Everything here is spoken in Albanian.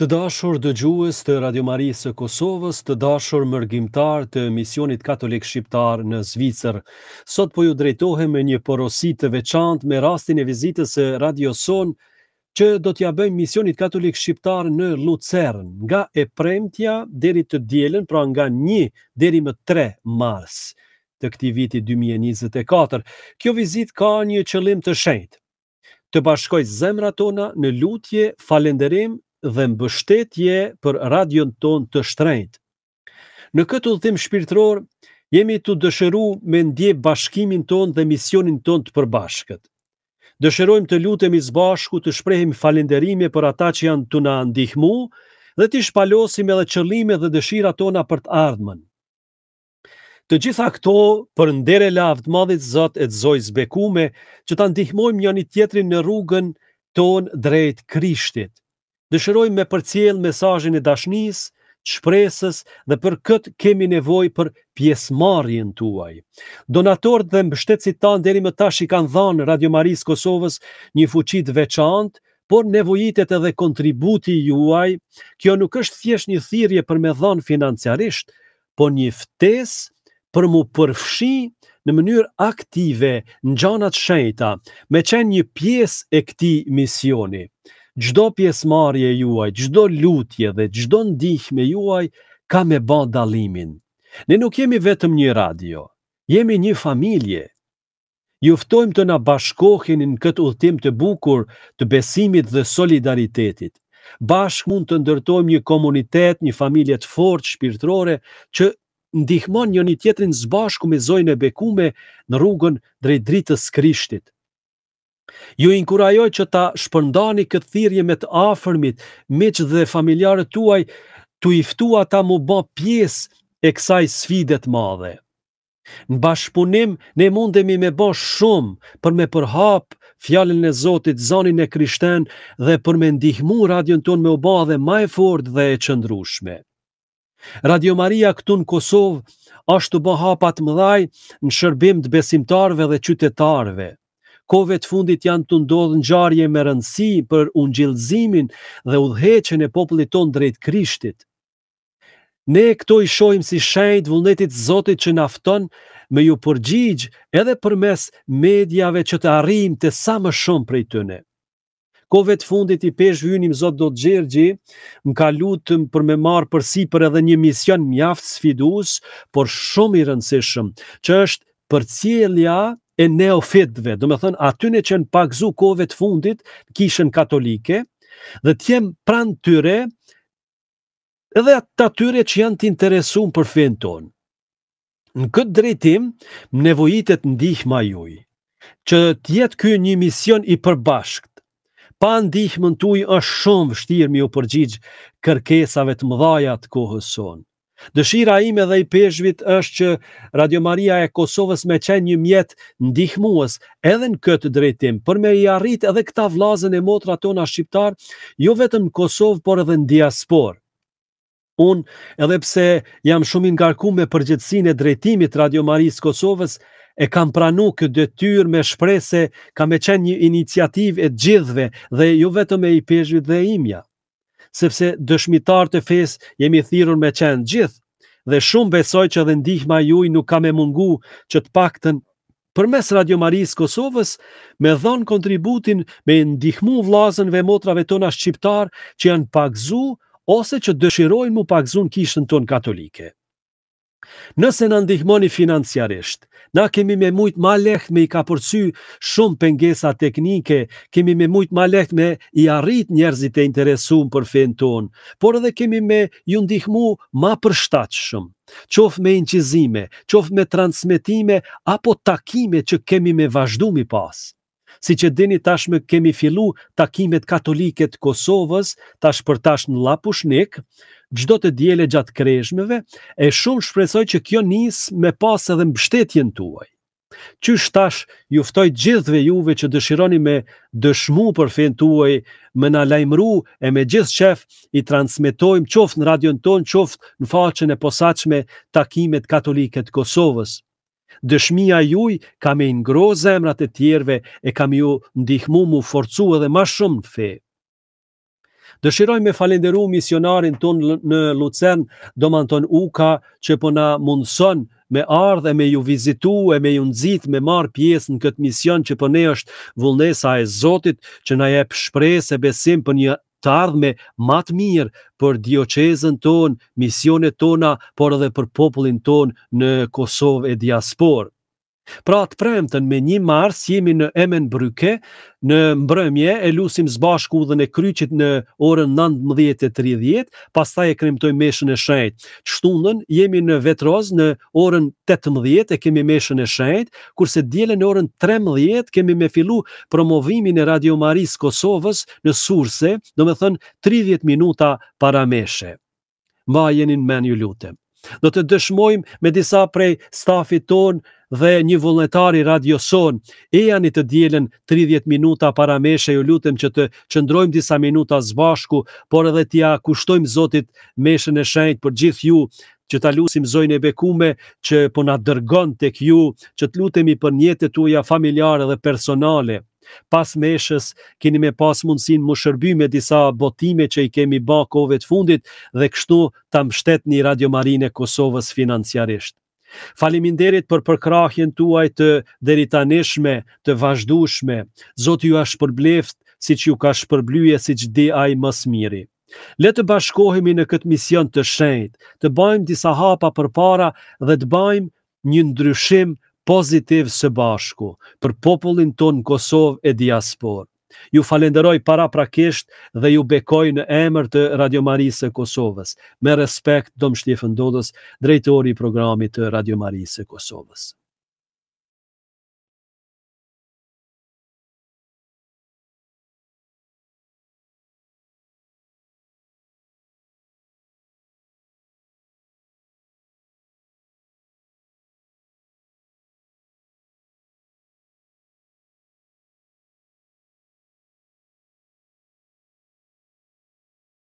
Të dashur dëgjues të Radio Marisë së Kosovës, të dashur mërgjimtar të misionit katolik shqiptar në Zvicër. Sot po ju drejtohem me një porosi të veçantë me rastin e vizitës së Radio Son që do t'ja bëjmë misionit katolik shqiptar në Lucern, nga e premtja deri të dielën, pra nga 1 deri më 3 mars të këti viti 2024. Kjo vizit ka një qëllim të shenjtë, të bashkoj zemra tona në lutje, falenderim dhe mbështetje për radion ton të shtrejt. Në këtë udhim shpirtëror jemi të dëshëruar me ndje bashkimin ton dhe misionin ton të përbashkët. Dëshirojmë të lutemi së bashku të shprehim falënderime për ata që janë tu na ndihmu dhe të shpalosim edhe çëllimet dhe dëshirat tona për të ardhmen. Të gjitha këto për nder e madhit Zot e Zoj zbekume, që ta ndihmojmë njëri tjetrin në rrugën ton drejt Krishtit dëshirojmë me përcjell mesazhin e dashnisë, shpresës dhe për këtë kemi nevoj për pjesmarjen tuaj. Donatorët dhe mbështetësit tanë deri më tash i kanë dhanë Radio Marisë Kosovës një fuqit veçantë, por nevojitet edhe kontributi juaj, kjo nuk është thjesht një thirje për me dhanë financiarisht, po një ftes për mu përfshi në mënyrë aktive në gjanat shenjta, me qenë një pies e këti misioni gjdo pjesmarje juaj, gjdo lutje dhe gjdo ndihme juaj ka me ba dalimin. Ne nuk jemi vetëm një radio, jemi një familje. Juftojmë të na bashkohin në këtë udhtim të bukur të besimit dhe solidaritetit. Bashk mund të ndërtojmë një komunitet, një familje të fortë shpirtërore që ndihmon një një tjetrin zbashku me zojnë e bekume në rrugën drejt dritës krishtit. Ju inkurajoj që ta shpërndani këtë thirje me të afërmit, miq dhe familjarët tuaj, tu iftua ta mu bë pjesë e kësaj sfide të madhe. Në bashkëpunim ne mundemi me bë shumë për me përhap fjalën e Zotit, zonin e krishten dhe për me ndihmu radion tonë me u bë edhe më e fortë dhe e qëndrushme. Radio Maria këtu në Kosovë është të bë hapat mëdhaj në shërbim të besimtarve dhe qytetarëve kove të fundit janë të ndodhë në gjarje me rëndësi për ungjilzimin dhe udheqen e popullit ton drejt krishtit. Ne këto i shojmë si shenjt vullnetit zotit që nafton me ju përgjigj edhe për mes medjave që të arrim të sa më shumë prej tëne. Kove të fundit i pesh vynim zot do të gjergji, më ka lutëm për me marë për si për edhe një mision mjaft sfidus, por shumë i rëndësishëm, që është për cilja e neofitve, do me thënë atyne që në pakzu kove të fundit kishën katolike, dhe të jem pran tyre edhe atë tyre që janë të interesuar për fin tonë. Në këtë drejtim, nevojitet ndihma juj, që të jetë kjo një mision i përbashkët, pa ndihmën tuj është shumë vështirë mi u përgjigjë kërkesave të mëdhajat të kohës sonë. Dëshira ime dhe i peshvit është që Radio Maria e Kosovës me qenë një mjetë ndihmuës edhe në këtë drejtim, për me i arrit edhe këta vlazën e motra tona shqiptarë, jo vetëm në Kosovë, por edhe në diasporë. Unë edhe pse jam shumë ingarku me përgjëtsin e drejtimit Radio Maris Kosovës, e kam pranu këtë dëtyr me shprese, kam e qenë një iniciativ e gjithve dhe jo vetëm e i peshvit dhe imja sepse dëshmitar të fes jemi thirrur me qenë gjithë, dhe shumë besoj që dhe ndihma juj nuk ka me mungu që të pakten për mes Radio Maris Kosovës me dhonë kontributin me ndihmu vlazën ve motrave tona shqiptar që janë pakzu ose që dëshirojnë mu pakzu kishën tonë katolike. Nëse në ndihmoni financiarisht, na kemi me mujtë ma leht me i ka përcy shumë pëngesa teknike, kemi me mujtë ma leht me i arrit njerëzit e interesum për fenë tonë, por edhe kemi me ju ndihmu ma për shumë, qof me inqizime, qof me transmitime, apo takime që kemi me vazhdu mi pasë. Si që dini tashme kemi filu takimet katolike të Kosovës, tash për tash në Lapushnik, gjdo të djele gjatë kreshmeve, e shumë shpresoj që kjo nisë me pas edhe mbështetjen tuaj. Që shtash juftoj gjithve juve që dëshironi me dëshmu për fin tuaj, me na lajmru e me gjithë qef i transmitojmë qoftë në radion tonë, qoftë në faqen e posaqme takimet katolike të Kosovës. Dëshmia juj ka me ingro zemrat e tjerve e ka me ju ndihmu mu forcu edhe ma shumë në fejë. Dëshiroj me falenderu misionarin ton në Lucen, do më anton Uka, që po na mundëson me ardhe, me ju vizitu, e me ju nëzit, me marë pjesë në këtë mision që po ne është vullnesa e Zotit, që na jep shpresë e besim për një të ardhme matë mirë për dioqezën tonë, misionet tona, por edhe për popullin tonë në Kosovë e diasporë. Pra të premëtën me një mars jemi në emen bryke, në mbrëmje e lusim zbashku dhe në kryqit në orën 19.30, pas ta e kremtoj meshën e shajt. Shtunën jemi në vetroz në orën 18.00 e kemi meshën e shajt, kurse djelen në orën 13.00 kemi me filu promovimin e Radio Maris Kosovës në surse, do me thënë 30 minuta para meshe. Ma jenin menjë lutem. Do të dëshmojmë me disa prej stafit ton dhe një vullnetari radioson. E janë i të djelen 30 minuta para meshe, ju lutem që të qëndrojmë disa minuta zbashku, por edhe tja kushtojmë zotit meshen e shenjtë për gjithë ju, që ta lusim zojnë e bekume që po na dërgon tek ju, që të lutemi për njete tuja familjare dhe personale pas meshës keni me pas mundësin më shërby me disa botime që i kemi ba kove të fundit dhe kështu të mështet një Radio Marine Kosovës financiarisht. Faleminderit për përkrahjen tuaj të deritanishme, të vazhdushme, Zoti ju ashtë përbleft si që ju ka shpërblyje si që di ajë mësë miri. Le të bashkohemi në këtë mision të shenjtë, të bajmë disa hapa për para dhe të bajmë një ndryshim pozitiv së bashku për popullin ton Kosovë e diaspor. Ju falenderoj para prakisht dhe ju bekoj në emër të Radio Marisë Kosovës. Me respekt, Dom Shtifë Ndodës, drejtori i programit të Radio Marisë Kosovës.